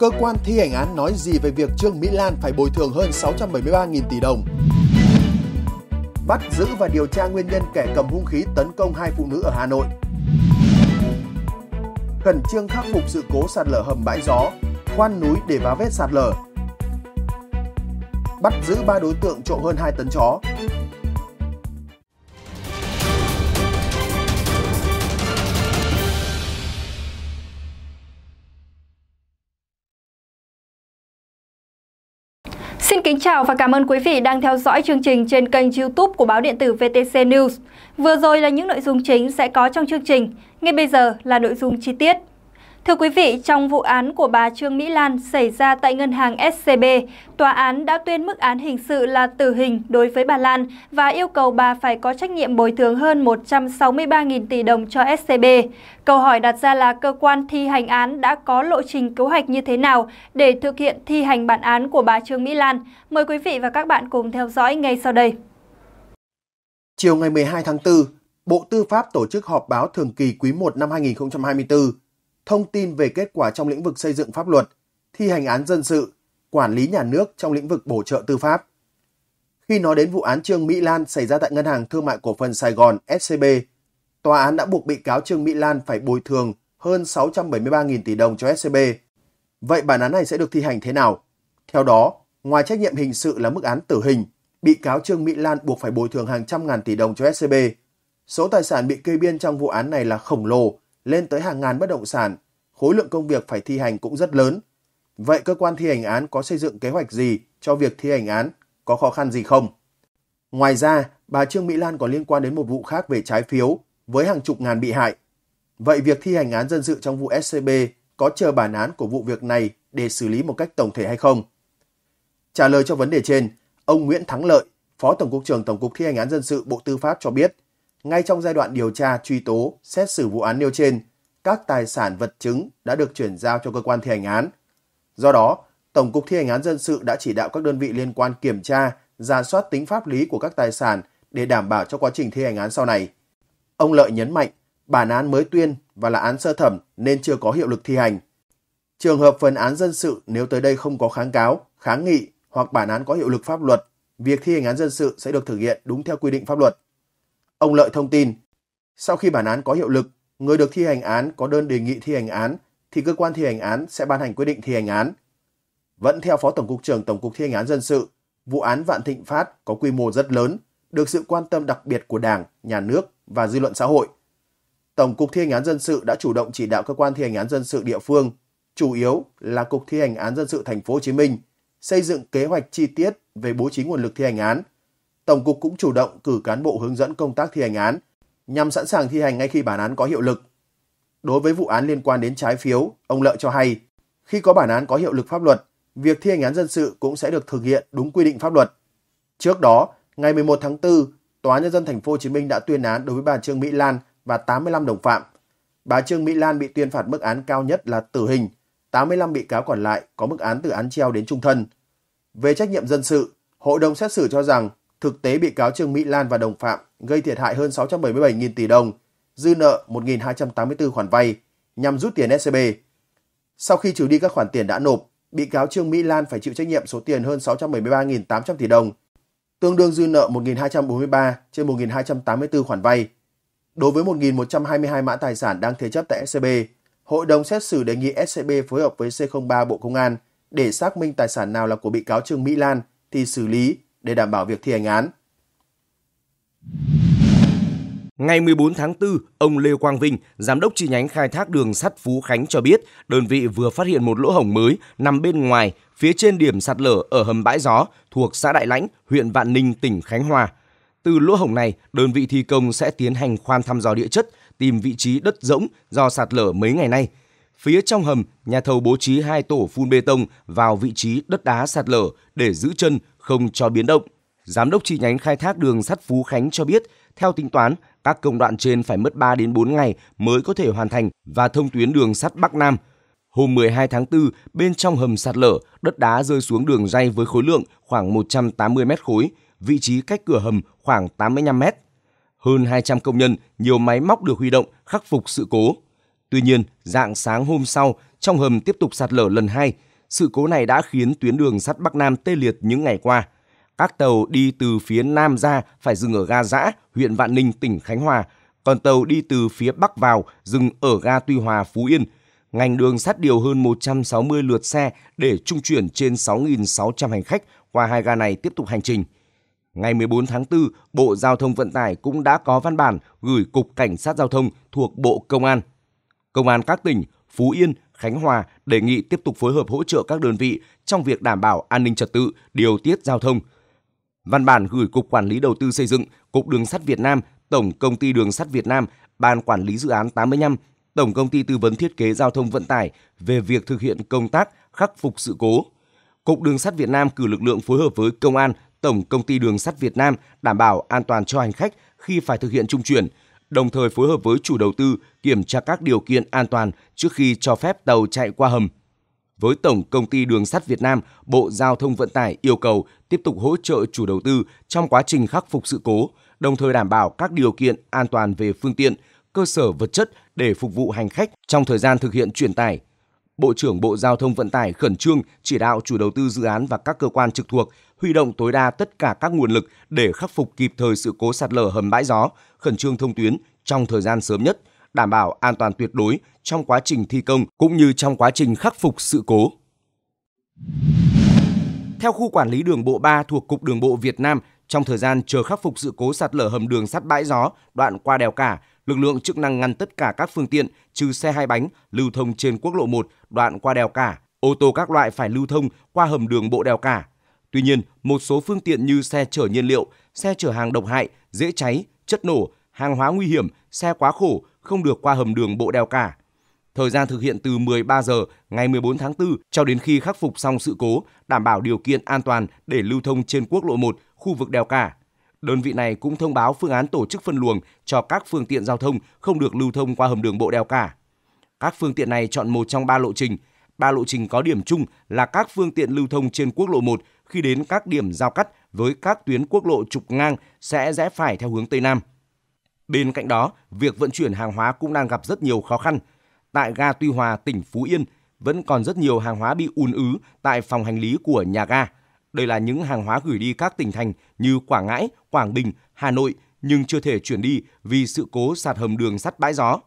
cơ quan thi hành án nói gì về việc Trương Mỹ Lan phải bồi thường hơn 673.000 tỷ đồng? Bắt giữ và điều tra nguyên nhân kẻ cầm hung khí tấn công hai phụ nữ ở Hà Nội. Khẩn trương khắc phục sự cố sạt lở hầm bãi gió, khoan núi để vá vết sạt lở. Bắt giữ ba đối tượng trộm hơn 2 tấn chó, Xin kính chào và cảm ơn quý vị đang theo dõi chương trình trên kênh YouTube của báo điện tử VTC News. Vừa rồi là những nội dung chính sẽ có trong chương trình, ngay bây giờ là nội dung chi tiết. Thưa quý vị, trong vụ án của bà Trương Mỹ Lan xảy ra tại ngân hàng SCB, tòa án đã tuyên mức án hình sự là tử hình đối với bà Lan và yêu cầu bà phải có trách nhiệm bồi thường hơn 163.000 tỷ đồng cho SCB. Câu hỏi đặt ra là cơ quan thi hành án đã có lộ trình kế hoạch như thế nào để thực hiện thi hành bản án của bà Trương Mỹ Lan? Mời quý vị và các bạn cùng theo dõi ngay sau đây. Chiều ngày 12 tháng 4, Bộ Tư pháp tổ chức họp báo thường kỳ quý 1 năm 2024 thông tin về kết quả trong lĩnh vực xây dựng pháp luật, thi hành án dân sự, quản lý nhà nước trong lĩnh vực bổ trợ tư pháp. Khi nói đến vụ án Trương Mỹ Lan xảy ra tại Ngân hàng Thương mại Cổ phần Sài Gòn SCB, tòa án đã buộc bị cáo Trương Mỹ Lan phải bồi thường hơn 673.000 tỷ đồng cho SCB. Vậy bản án này sẽ được thi hành thế nào? Theo đó, ngoài trách nhiệm hình sự là mức án tử hình, bị cáo Trương Mỹ Lan buộc phải bồi thường hàng trăm ngàn tỷ đồng cho SCB. Số tài sản bị kê biên trong vụ án này là khổng lồ lên tới hàng ngàn bất động sản, khối lượng công việc phải thi hành cũng rất lớn. Vậy cơ quan thi hành án có xây dựng kế hoạch gì cho việc thi hành án, có khó khăn gì không? Ngoài ra, bà Trương Mỹ Lan còn liên quan đến một vụ khác về trái phiếu với hàng chục ngàn bị hại. Vậy việc thi hành án dân sự trong vụ SCB có chờ bản án của vụ việc này để xử lý một cách tổng thể hay không? Trả lời cho vấn đề trên, ông Nguyễn Thắng Lợi, Phó Tổng cục trưởng Tổng cục Thi hành án dân sự Bộ Tư pháp cho biết – ngay trong giai đoạn điều tra, truy tố, xét xử vụ án nêu trên, các tài sản vật chứng đã được chuyển giao cho cơ quan thi hành án. Do đó, Tổng cục thi hành án dân sự đã chỉ đạo các đơn vị liên quan kiểm tra, ra soát tính pháp lý của các tài sản để đảm bảo cho quá trình thi hành án sau này. Ông Lợi nhấn mạnh, bản án mới tuyên và là án sơ thẩm nên chưa có hiệu lực thi hành. Trường hợp phần án dân sự nếu tới đây không có kháng cáo, kháng nghị hoặc bản án có hiệu lực pháp luật, việc thi hành án dân sự sẽ được thực hiện đúng theo quy định pháp luật. Ông Lợi thông tin, sau khi bản án có hiệu lực, người được thi hành án có đơn đề nghị thi hành án thì cơ quan thi hành án sẽ ban hành quyết định thi hành án. Vẫn theo Phó Tổng cục trưởng Tổng cục thi hành án dân sự, vụ án Vạn Thịnh Phát có quy mô rất lớn, được sự quan tâm đặc biệt của Đảng, Nhà nước và dư luận xã hội. Tổng cục thi hành án dân sự đã chủ động chỉ đạo cơ quan thi hành án dân sự địa phương, chủ yếu là Cục thi hành án dân sự thành phố Hồ Chí Minh, xây dựng kế hoạch chi tiết về bố trí nguồn lực thi hành án, Tổng cục cũng chủ động cử cán bộ hướng dẫn công tác thi hành án, nhằm sẵn sàng thi hành ngay khi bản án có hiệu lực. Đối với vụ án liên quan đến trái phiếu, ông Lợi cho hay, khi có bản án có hiệu lực pháp luật, việc thi hành án dân sự cũng sẽ được thực hiện đúng quy định pháp luật. Trước đó, ngày 11 tháng 4, Tòa nhân dân thành phố Hồ Chí Minh đã tuyên án đối với bà Trương Mỹ Lan và 85 đồng phạm. Bà Trương Mỹ Lan bị tuyên phạt mức án cao nhất là tử hình, 85 bị cáo còn lại có mức án từ án treo đến trung thân. Về trách nhiệm dân sự, hội đồng xét xử cho rằng thực tế bị cáo Trương Mỹ Lan và đồng phạm gây thiệt hại hơn 677.000 tỷ đồng, dư nợ 1.284 khoản vay nhằm rút tiền SCB. E Sau khi trừ đi các khoản tiền đã nộp, bị cáo Trương Mỹ Lan phải chịu trách nhiệm số tiền hơn 673.800 tỷ đồng, tương đương dư nợ 1.243 trên 1.284 khoản vay. Đối với 1.122 mã tài sản đang thế chấp tại SCB, e Hội đồng xét xử đề nghị SCB e phối hợp với C03 Bộ Công an để xác minh tài sản nào là của bị cáo Trương Mỹ Lan thì xử lý để đảm bảo việc thi hành án. Ngày 14 tháng 4, ông Lê Quang Vinh, giám đốc chi nhánh khai thác đường sắt Phú Khánh cho biết, đơn vị vừa phát hiện một lỗ hổng mới nằm bên ngoài phía trên điểm sạt lở ở hầm bãi gió thuộc xã Đại Lãnh, huyện Vạn Ninh, tỉnh Khánh Hòa. Từ lỗ hổng này, đơn vị thi công sẽ tiến hành khoan thăm dò địa chất, tìm vị trí đất rỗng do sạt lở mấy ngày nay. Phía trong hầm, nhà thầu bố trí hai tổ phun bê tông vào vị trí đất đá sạt lở để giữ chân không cho biến động. Giám đốc chi nhánh khai thác đường sắt Phú Khánh cho biết, theo tính toán, các công đoạn trên phải mất 3 đến 4 ngày mới có thể hoàn thành và thông tuyến đường sắt Bắc Nam. Hôm 12 tháng 4, bên trong hầm sạt lở, đất đá rơi xuống đường ray với khối lượng khoảng 180 mét khối, vị trí cách cửa hầm khoảng 85 mét. Hơn 200 công nhân, nhiều máy móc được huy động khắc phục sự cố. Tuy nhiên, dạng sáng hôm sau, trong hầm tiếp tục sạt lở lần hai, sự cố này đã khiến tuyến đường sắt Bắc Nam tê liệt những ngày qua. Các tàu đi từ phía Nam ra phải dừng ở ga Giã, huyện Vạn Ninh, tỉnh Khánh Hòa, còn tàu đi từ phía Bắc vào dừng ở ga Tuy Hòa, Phú Yên. Ngành đường sắt điều hơn 160 lượt xe để trung chuyển trên 6.600 hành khách qua hai ga này tiếp tục hành trình. Ngày 14 tháng 4, Bộ Giao thông Vận tải cũng đã có văn bản gửi Cục Cảnh sát Giao thông thuộc Bộ Công an. Công an các tỉnh Phú Yên, Khánh Hòa đề nghị tiếp tục phối hợp hỗ trợ các đơn vị trong việc đảm bảo an ninh trật tự, điều tiết giao thông. Văn bản gửi Cục Quản lý Đầu tư Xây dựng, Cục Đường sắt Việt Nam, Tổng Công ty Đường sắt Việt Nam, Ban Quản lý Dự án 85, Tổng Công ty Tư vấn Thiết kế Giao thông Vận tải về việc thực hiện công tác khắc phục sự cố. Cục Đường sắt Việt Nam cử lực lượng phối hợp với Công an, Tổng Công ty Đường sắt Việt Nam đảm bảo an toàn cho hành khách khi phải thực hiện trung chuyển – đồng thời phối hợp với chủ đầu tư kiểm tra các điều kiện an toàn trước khi cho phép tàu chạy qua hầm. Với Tổng Công ty Đường sắt Việt Nam, Bộ Giao thông Vận tải yêu cầu tiếp tục hỗ trợ chủ đầu tư trong quá trình khắc phục sự cố, đồng thời đảm bảo các điều kiện an toàn về phương tiện, cơ sở vật chất để phục vụ hành khách trong thời gian thực hiện chuyển tải Bộ trưởng Bộ Giao thông Vận tải khẩn trương chỉ đạo chủ đầu tư dự án và các cơ quan trực thuộc huy động tối đa tất cả các nguồn lực để khắc phục kịp thời sự cố sạt lở hầm bãi gió, khẩn trương thông tuyến trong thời gian sớm nhất, đảm bảo an toàn tuyệt đối trong quá trình thi công cũng như trong quá trình khắc phục sự cố. Theo khu quản lý đường bộ 3 thuộc Cục Đường bộ Việt Nam, trong thời gian chờ khắc phục sự cố sạt lở hầm đường sắt bãi gió đoạn qua đèo cả, lực lượng chức năng ngăn tất cả các phương tiện trừ xe hai bánh lưu thông trên quốc lộ 1 đoạn qua đèo cả, ô tô các loại phải lưu thông qua hầm đường bộ đèo cả. Tuy nhiên, một số phương tiện như xe chở nhiên liệu, xe chở hàng độc hại, dễ cháy, chất nổ, hàng hóa nguy hiểm, xe quá khổ không được qua hầm đường bộ đèo cả. Thời gian thực hiện từ 13 giờ ngày 14 tháng 4 cho đến khi khắc phục xong sự cố, đảm bảo điều kiện an toàn để lưu thông trên quốc lộ 1 khu vực đèo cả. Đơn vị này cũng thông báo phương án tổ chức phân luồng cho các phương tiện giao thông không được lưu thông qua hầm đường bộ đèo cả. Các phương tiện này chọn một trong ba lộ trình. Ba lộ trình có điểm chung là các phương tiện lưu thông trên quốc lộ 1 khi đến các điểm giao cắt với các tuyến quốc lộ trục ngang sẽ rẽ phải theo hướng Tây Nam. Bên cạnh đó, việc vận chuyển hàng hóa cũng đang gặp rất nhiều khó khăn. Tại ga Tuy Hòa, tỉnh Phú Yên, vẫn còn rất nhiều hàng hóa bị ùn ứ tại phòng hành lý của nhà ga – đây là những hàng hóa gửi đi các tỉnh thành như Quảng Ngãi, Quảng Bình, Hà Nội nhưng chưa thể chuyển đi vì sự cố sạt hầm đường sắt bãi gió.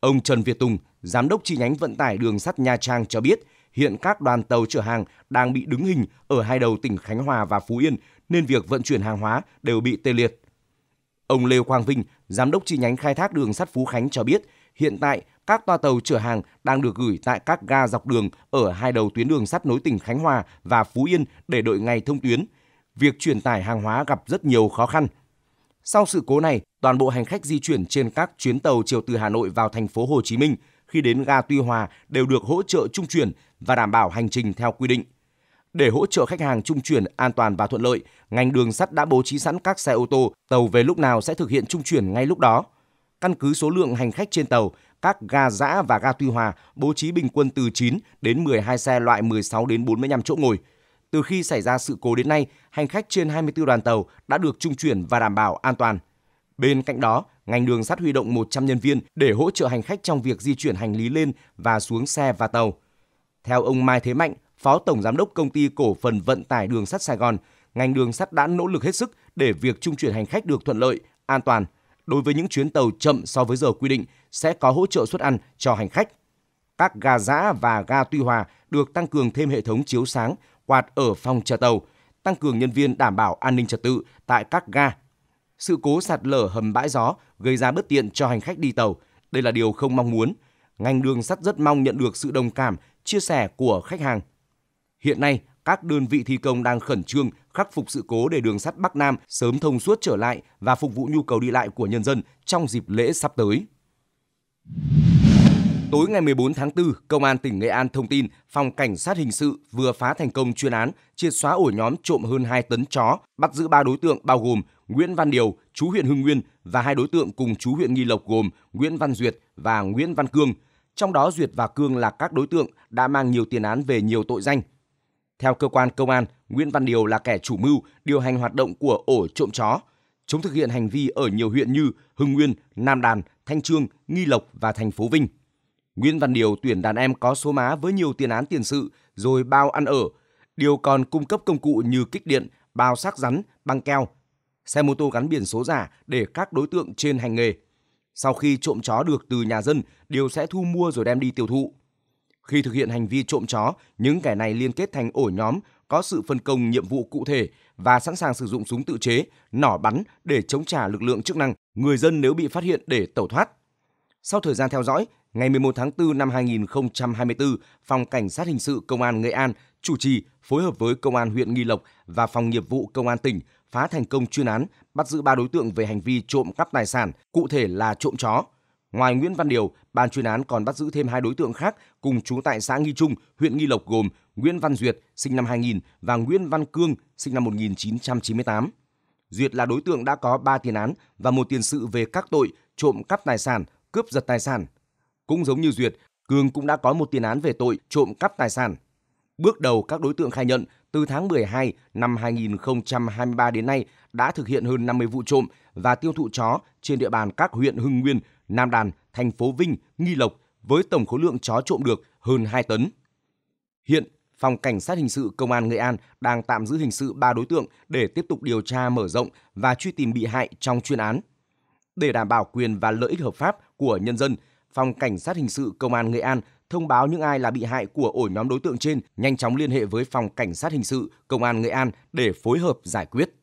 Ông Trần Việt Tùng, giám đốc chi nhánh vận tải đường sắt Nha Trang cho biết, hiện các đoàn tàu chở hàng đang bị đứng hình ở hai đầu tỉnh Khánh Hòa và Phú Yên nên việc vận chuyển hàng hóa đều bị tê liệt. Ông Lê Quang Vinh, giám đốc chi nhánh khai thác đường sắt Phú Khánh cho biết, hiện tại các toa tàu chở hàng đang được gửi tại các ga dọc đường ở hai đầu tuyến đường sắt nối tỉnh Khánh Hòa và Phú Yên để đợi ngày thông tuyến. Việc truyền tải hàng hóa gặp rất nhiều khó khăn. Sau sự cố này, toàn bộ hành khách di chuyển trên các chuyến tàu chiều từ Hà Nội vào thành phố Hồ Chí Minh khi đến ga Tuy Hòa đều được hỗ trợ trung chuyển và đảm bảo hành trình theo quy định. Để hỗ trợ khách hàng trung chuyển an toàn và thuận lợi, ngành đường sắt đã bố trí sẵn các xe ô tô, tàu về lúc nào sẽ thực hiện trung chuyển ngay lúc đó. Căn cứ số lượng hành khách trên tàu, các ga giã và ga Tuy Hòa bố trí bình quân từ 9 đến 12 xe loại 16 đến 45 chỗ ngồi. Từ khi xảy ra sự cố đến nay, hành khách trên 24 đoàn tàu đã được trung chuyển và đảm bảo an toàn. Bên cạnh đó, ngành đường sắt huy động 100 nhân viên để hỗ trợ hành khách trong việc di chuyển hành lý lên và xuống xe và tàu. Theo ông Mai Thế Mạnh, Phó Tổng Giám đốc Công ty Cổ phần Vận tải Đường sắt Sài Gòn, ngành đường sắt đã nỗ lực hết sức để việc trung chuyển hành khách được thuận lợi, an toàn – đối với những chuyến tàu chậm so với giờ quy định sẽ có hỗ trợ suất ăn cho hành khách. Các ga giã và ga Tuy Hòa được tăng cường thêm hệ thống chiếu sáng, quạt ở phòng chờ tàu, tăng cường nhân viên đảm bảo an ninh trật tự tại các ga. Sự cố sạt lở hầm bãi gió gây ra bất tiện cho hành khách đi tàu. Đây là điều không mong muốn. Ngành đường sắt rất mong nhận được sự đồng cảm, chia sẻ của khách hàng. Hiện nay, các đơn vị thi công đang khẩn trương khắc phục sự cố để đường sắt Bắc Nam sớm thông suốt trở lại và phục vụ nhu cầu đi lại của nhân dân trong dịp lễ sắp tới. Tối ngày 14 tháng 4, Công an tỉnh Nghệ An thông tin Phòng Cảnh sát Hình sự vừa phá thành công chuyên án triệt xóa ổ nhóm trộm hơn 2 tấn chó, bắt giữ 3 đối tượng bao gồm Nguyễn Văn Điều, chú huyện Hưng Nguyên và hai đối tượng cùng chú huyện Nghi Lộc gồm Nguyễn Văn Duyệt và Nguyễn Văn Cương. Trong đó Duyệt và Cương là các đối tượng đã mang nhiều tiền án về nhiều tội danh. Theo cơ quan công an, Nguyễn Văn Điều là kẻ chủ mưu điều hành hoạt động của ổ trộm chó. Chúng thực hiện hành vi ở nhiều huyện như Hưng Nguyên, Nam Đàn, Thanh Trương, Nghi Lộc và thành phố Vinh. Nguyễn Văn Điều tuyển đàn em có số má với nhiều tiền án tiền sự rồi bao ăn ở. Điều còn cung cấp công cụ như kích điện, bao xác rắn, băng keo, xe mô tô gắn biển số giả để các đối tượng trên hành nghề. Sau khi trộm chó được từ nhà dân, Điều sẽ thu mua rồi đem đi tiêu thụ. Khi thực hiện hành vi trộm chó, những kẻ này liên kết thành ổ nhóm, có sự phân công nhiệm vụ cụ thể và sẵn sàng sử dụng súng tự chế, nỏ bắn để chống trả lực lượng chức năng, người dân nếu bị phát hiện để tẩu thoát. Sau thời gian theo dõi, ngày 11 tháng 4 năm 2024, Phòng Cảnh sát Hình sự Công an Nghệ An chủ trì phối hợp với Công an huyện Nghi Lộc và Phòng nghiệp vụ Công an tỉnh phá thành công chuyên án, bắt giữ 3 đối tượng về hành vi trộm cắp tài sản, cụ thể là trộm chó. Ngoài Nguyễn Văn Điều, ban chuyên án còn bắt giữ thêm hai đối tượng khác cùng trú tại xã Nghi Trung, huyện Nghi Lộc gồm Nguyễn Văn Duyệt, sinh năm 2000 và Nguyễn Văn Cương, sinh năm 1998. Duyệt là đối tượng đã có 3 tiền án và một tiền sự về các tội trộm cắp tài sản, cướp giật tài sản. Cũng giống như Duyệt, Cương cũng đã có một tiền án về tội trộm cắp tài sản. Bước đầu các đối tượng khai nhận từ tháng 12 năm 2023 đến nay đã thực hiện hơn 50 vụ trộm và tiêu thụ chó trên địa bàn các huyện Hưng Nguyên, Nam Đàn, thành phố Vinh, Nghi Lộc với tổng khối lượng chó trộm được hơn 2 tấn. Hiện, Phòng Cảnh sát Hình sự Công an Nghệ An đang tạm giữ hình sự 3 đối tượng để tiếp tục điều tra mở rộng và truy tìm bị hại trong chuyên án. Để đảm bảo quyền và lợi ích hợp pháp của nhân dân, Phòng Cảnh sát Hình sự Công an Nghệ An thông báo những ai là bị hại của ổ nhóm đối tượng trên nhanh chóng liên hệ với Phòng Cảnh sát Hình sự Công an Nghệ An để phối hợp giải quyết.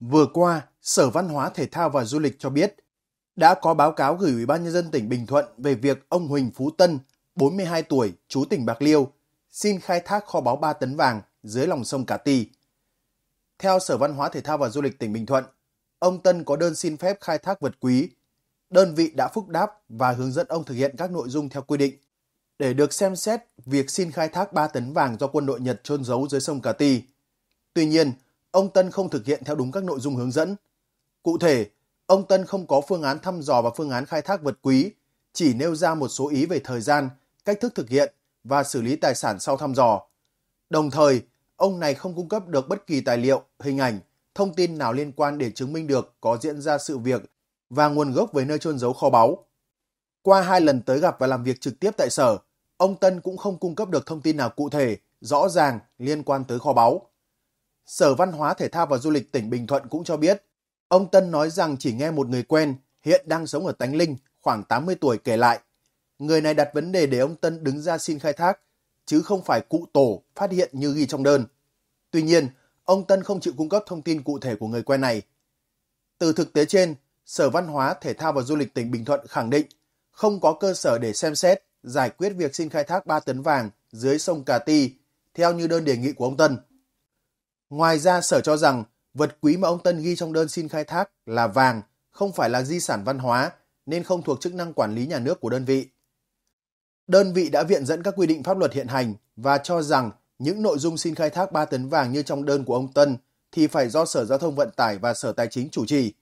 Vừa qua, Sở Văn hóa Thể thao và Du lịch cho biết đã có báo cáo gửi Ủy ban nhân dân tỉnh Bình Thuận về việc ông Huỳnh Phú Tân, 42 tuổi, chú tỉnh Bạc Liêu, xin khai thác kho báu 3 tấn vàng dưới lòng sông Cà Ti. Theo Sở Văn hóa Thể thao và Du lịch tỉnh Bình Thuận, ông Tân có đơn xin phép khai thác vật quý. Đơn vị đã phúc đáp và hướng dẫn ông thực hiện các nội dung theo quy định. Để được xem xét việc xin khai thác 3 tấn vàng do quân đội Nhật trôn giấu dưới sông Cà Ti. Tuy nhiên, ông Tân không thực hiện theo đúng các nội dung hướng dẫn. Cụ thể, ông Tân không có phương án thăm dò và phương án khai thác vật quý, chỉ nêu ra một số ý về thời gian, cách thức thực hiện và xử lý tài sản sau thăm dò. Đồng thời, ông này không cung cấp được bất kỳ tài liệu, hình ảnh, thông tin nào liên quan để chứng minh được có diễn ra sự việc và nguồn gốc về nơi trôn giấu kho báu. Qua hai lần tới gặp và làm việc trực tiếp tại sở, ông Tân cũng không cung cấp được thông tin nào cụ thể, rõ ràng liên quan tới kho báu. Sở Văn hóa Thể thao và Du lịch tỉnh Bình Thuận cũng cho biết, ông Tân nói rằng chỉ nghe một người quen hiện đang sống ở Tánh Linh, khoảng 80 tuổi kể lại. Người này đặt vấn đề để ông Tân đứng ra xin khai thác, chứ không phải cụ tổ phát hiện như ghi trong đơn. Tuy nhiên, ông Tân không chịu cung cấp thông tin cụ thể của người quen này. Từ thực tế trên, Sở Văn hóa, Thể thao và Du lịch tỉnh Bình Thuận khẳng định không có cơ sở để xem xét giải quyết việc xin khai thác 3 tấn vàng dưới sông Cà Ti theo như đơn đề nghị của ông Tân. Ngoài ra sở cho rằng vật quý mà ông Tân ghi trong đơn xin khai thác là vàng, không phải là di sản văn hóa nên không thuộc chức năng quản lý nhà nước của đơn vị. Đơn vị đã viện dẫn các quy định pháp luật hiện hành và cho rằng những nội dung xin khai thác 3 tấn vàng như trong đơn của ông Tân thì phải do Sở Giao thông Vận tải và Sở Tài chính chủ trì.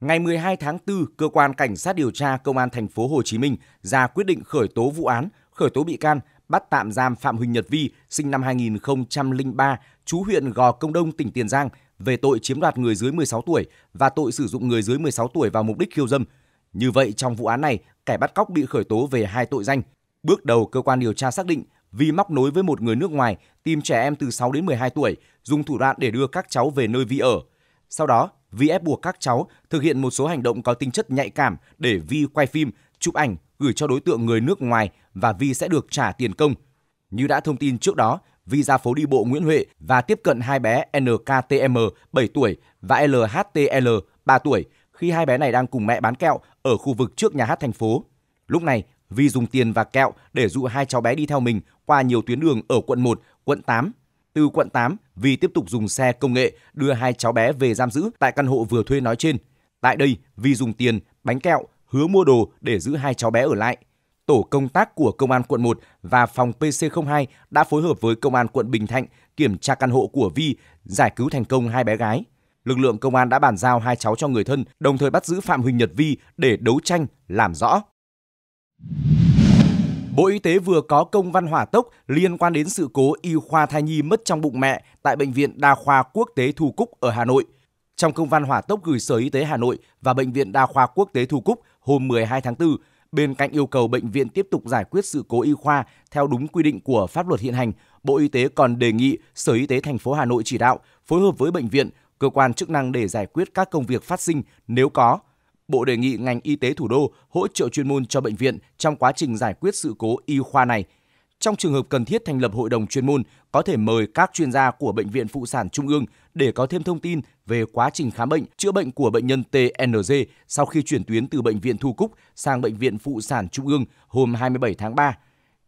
Ngày 12 tháng 4, cơ quan cảnh sát điều tra công an thành phố Hồ Chí Minh ra quyết định khởi tố vụ án, khởi tố bị can bắt tạm giam Phạm Huỳnh Nhật Vi, sinh năm 2003, chú huyện Gò Công Đông, tỉnh Tiền Giang về tội chiếm đoạt người dưới 16 tuổi và tội sử dụng người dưới 16 tuổi vào mục đích khiêu dâm. Như vậy, trong vụ án này, kẻ bắt cóc bị khởi tố về hai tội danh. Bước đầu, cơ quan điều tra xác định vi móc nối với một người nước ngoài tìm trẻ em từ 6 đến 12 tuổi, dùng thủ đoạn để đưa các cháu về nơi vi ở. Sau đó, Vi ép buộc các cháu thực hiện một số hành động có tính chất nhạy cảm để Vi quay phim chụp ảnh gửi cho đối tượng người nước ngoài và Vi sẽ được trả tiền công. Như đã thông tin trước đó, Vi ra phố đi bộ Nguyễn Huệ và tiếp cận hai bé NKTM 7 tuổi và LHTL 3 tuổi khi hai bé này đang cùng mẹ bán kẹo ở khu vực trước nhà hát thành phố. Lúc này, Vi dùng tiền và kẹo để dụ hai cháu bé đi theo mình qua nhiều tuyến đường ở quận 1, quận 8. Từ quận 8, Vi tiếp tục dùng xe công nghệ đưa hai cháu bé về giam giữ tại căn hộ vừa thuê nói trên. Tại đây, Vi dùng tiền, bánh kẹo hứa mua đồ để giữ hai cháu bé ở lại. Tổ công tác của Công an quận 1 và phòng PC02 đã phối hợp với Công an quận Bình Thạnh kiểm tra căn hộ của Vi, giải cứu thành công hai bé gái. Lực lượng công an đã bàn giao hai cháu cho người thân, đồng thời bắt giữ Phạm Huỳnh Nhật Vi để đấu tranh, làm rõ. Bộ Y tế vừa có công văn hỏa tốc liên quan đến sự cố y khoa thai nhi mất trong bụng mẹ tại Bệnh viện Đa khoa Quốc tế Thu Cúc ở Hà Nội. Trong công văn hỏa tốc gửi Sở Y tế Hà Nội và Bệnh viện Đa khoa Quốc tế Thu Cúc, hôm 12 tháng 4, bên cạnh yêu cầu bệnh viện tiếp tục giải quyết sự cố y khoa theo đúng quy định của pháp luật hiện hành, Bộ Y tế còn đề nghị Sở Y tế thành phố Hà Nội chỉ đạo phối hợp với bệnh viện, cơ quan chức năng để giải quyết các công việc phát sinh nếu có. Bộ đề nghị ngành y tế thủ đô hỗ trợ chuyên môn cho bệnh viện trong quá trình giải quyết sự cố y khoa này. Trong trường hợp cần thiết thành lập hội đồng chuyên môn, có thể mời các chuyên gia của Bệnh viện Phụ sản Trung ương để có thêm thông tin về quá trình khám bệnh, chữa bệnh của bệnh nhân TNG sau khi chuyển tuyến từ bệnh viện Thu Cúc sang bệnh viện Phụ sản Trung ương hôm 27 tháng 3.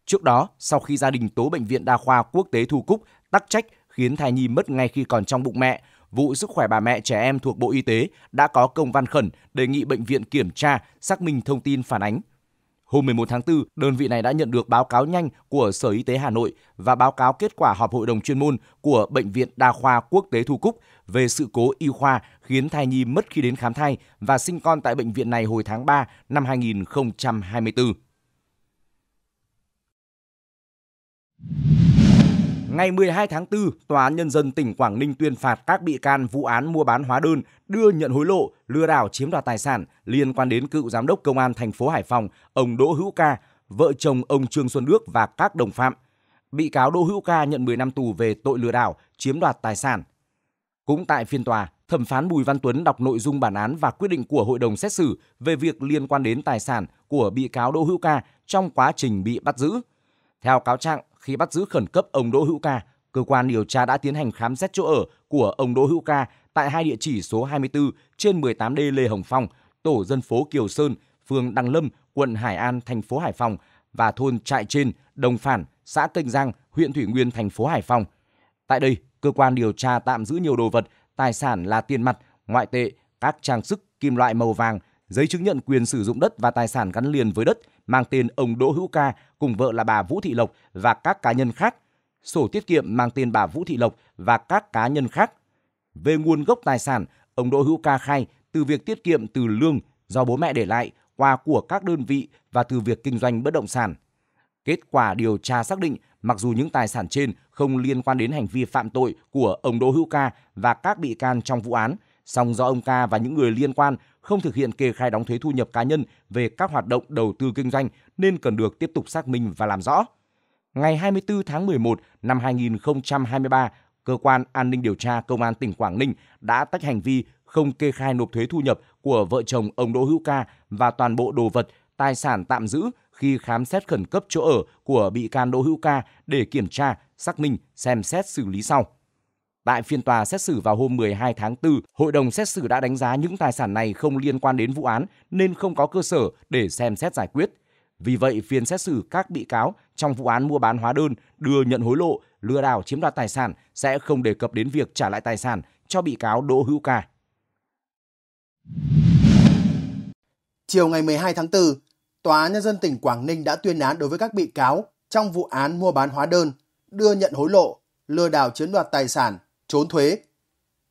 Trước đó, sau khi gia đình tố bệnh viện đa khoa quốc tế Thu Cúc tắc trách khiến thai nhi mất ngay khi còn trong bụng mẹ, vụ sức khỏe bà mẹ trẻ em thuộc Bộ Y tế đã có công văn khẩn đề nghị bệnh viện kiểm tra, xác minh thông tin phản ánh Hôm 11 tháng 4, đơn vị này đã nhận được báo cáo nhanh của Sở Y tế Hà Nội và báo cáo kết quả họp hội đồng chuyên môn của Bệnh viện Đa khoa Quốc tế Thu Cúc về sự cố y khoa khiến thai nhi mất khi đến khám thai và sinh con tại bệnh viện này hồi tháng 3 năm 2024. Ngày 12 tháng 4, Tòa án Nhân dân tỉnh Quảng Ninh tuyên phạt các bị can vụ án mua bán hóa đơn, đưa nhận hối lộ, lừa đảo chiếm đoạt tài sản liên quan đến cựu giám đốc công an thành phố Hải Phòng, ông Đỗ Hữu Ca, vợ chồng ông Trương Xuân Đức và các đồng phạm. Bị cáo Đỗ Hữu Ca nhận 10 năm tù về tội lừa đảo, chiếm đoạt tài sản. Cũng tại phiên tòa, thẩm phán Bùi Văn Tuấn đọc nội dung bản án và quyết định của hội đồng xét xử về việc liên quan đến tài sản của bị cáo Đỗ Hữu Ca trong quá trình bị bắt giữ. Theo cáo trạng, khi bắt giữ khẩn cấp ông Đỗ Hữu Ca. Cơ quan điều tra đã tiến hành khám xét chỗ ở của ông Đỗ Hữu Ca tại hai địa chỉ số 24 trên 18D Lê Hồng Phong, tổ dân phố Kiều Sơn, phường Đăng Lâm, quận Hải An, thành phố Hải Phòng và thôn Trại Trên, Đồng Phản, xã Kênh Giang, huyện Thủy Nguyên, thành phố Hải Phòng. Tại đây, cơ quan điều tra tạm giữ nhiều đồ vật, tài sản là tiền mặt, ngoại tệ, các trang sức kim loại màu vàng, giấy chứng nhận quyền sử dụng đất và tài sản gắn liền với đất mang tên ông Đỗ Hữu Ca cùng vợ là bà Vũ Thị Lộc và các cá nhân khác, sổ tiết kiệm mang tên bà Vũ Thị Lộc và các cá nhân khác. Về nguồn gốc tài sản, ông Đỗ Hữu Ca khai từ việc tiết kiệm từ lương do bố mẹ để lại qua của các đơn vị và từ việc kinh doanh bất động sản. Kết quả điều tra xác định, mặc dù những tài sản trên không liên quan đến hành vi phạm tội của ông Đỗ Hữu Ca và các bị can trong vụ án, song do ông Ca và những người liên quan không thực hiện kê khai đóng thuế thu nhập cá nhân về các hoạt động đầu tư kinh doanh nên cần được tiếp tục xác minh và làm rõ. Ngày 24 tháng 11 năm 2023, cơ quan an ninh điều tra công an tỉnh Quảng Ninh đã tách hành vi không kê khai nộp thuế thu nhập của vợ chồng ông Đỗ Hữu Ca và toàn bộ đồ vật, tài sản tạm giữ khi khám xét khẩn cấp chỗ ở của bị can Đỗ Hữu Ca để kiểm tra, xác minh, xem xét xử lý sau. Tại phiên tòa xét xử vào hôm 12 tháng 4, hội đồng xét xử đã đánh giá những tài sản này không liên quan đến vụ án nên không có cơ sở để xem xét giải quyết. Vì vậy, phiên xét xử các bị cáo trong vụ án mua bán hóa đơn, đưa nhận hối lộ, lừa đảo chiếm đoạt tài sản sẽ không đề cập đến việc trả lại tài sản cho bị cáo Đỗ Hữu Ca. Chiều ngày 12 tháng 4, Tòa án Nhân dân tỉnh Quảng Ninh đã tuyên án đối với các bị cáo trong vụ án mua bán hóa đơn, đưa nhận hối lộ, lừa đảo chiếm đoạt tài sản trốn thuế.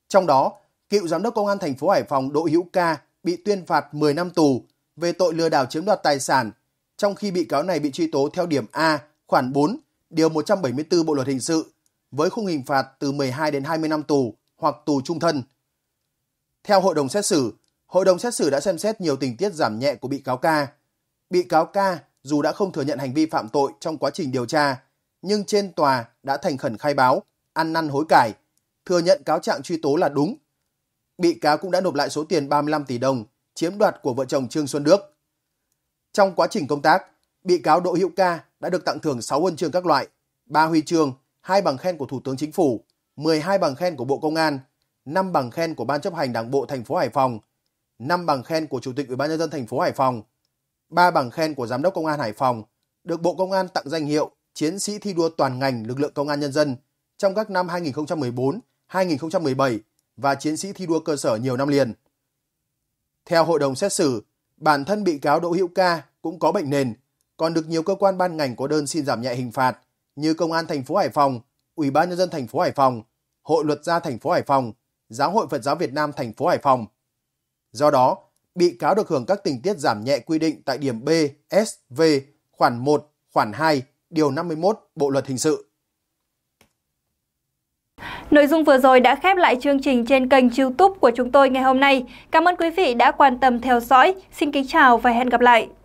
Trong đó, cựu giám đốc công an thành phố Hải Phòng Đỗ Hữu Ca bị tuyên phạt 10 năm tù về tội lừa đảo chiếm đoạt tài sản, trong khi bị cáo này bị truy tố theo điểm A, khoản 4, điều 174 Bộ luật hình sự với khung hình phạt từ 12 đến 20 năm tù hoặc tù trung thân. Theo hội đồng xét xử, hội đồng xét xử đã xem xét nhiều tình tiết giảm nhẹ của bị cáo ca. Bị cáo ca dù đã không thừa nhận hành vi phạm tội trong quá trình điều tra, nhưng trên tòa đã thành khẩn khai báo, ăn năn hối cải thừa nhận cáo trạng truy tố là đúng. Bị cáo cũng đã nộp lại số tiền 35 tỷ đồng chiếm đoạt của vợ chồng Trương Xuân Đức. Trong quá trình công tác, bị cáo Đỗ Hữu Ca đã được tặng thưởng 6 huân chương các loại, 3 huy chương, 2 bằng khen của Thủ tướng Chính phủ, 12 bằng khen của Bộ Công an, 5 bằng khen của Ban chấp hành Đảng bộ thành phố Hải Phòng, 5 bằng khen của Chủ tịch Ủy ban nhân dân thành phố Hải Phòng, 3 bằng khen của Giám đốc Công an Hải Phòng, được Bộ Công an tặng danh hiệu Chiến sĩ thi đua toàn ngành lực lượng công an nhân dân trong các năm 2014, 2017 và chiến sĩ thi đua cơ sở nhiều năm liền. Theo hội đồng xét xử, bản thân bị cáo Đỗ Hữu Ca cũng có bệnh nền, còn được nhiều cơ quan ban ngành có đơn xin giảm nhẹ hình phạt như Công an thành phố Hải Phòng, Ủy ban nhân dân thành phố Hải Phòng, Hội luật gia thành phố Hải Phòng, Giáo hội Phật giáo Việt Nam thành phố Hải Phòng. Do đó, bị cáo được hưởng các tình tiết giảm nhẹ quy định tại điểm B, S, V, khoản 1, khoản 2, điều 51 Bộ luật hình sự. Nội dung vừa rồi đã khép lại chương trình trên kênh youtube của chúng tôi ngày hôm nay. Cảm ơn quý vị đã quan tâm theo dõi. Xin kính chào và hẹn gặp lại.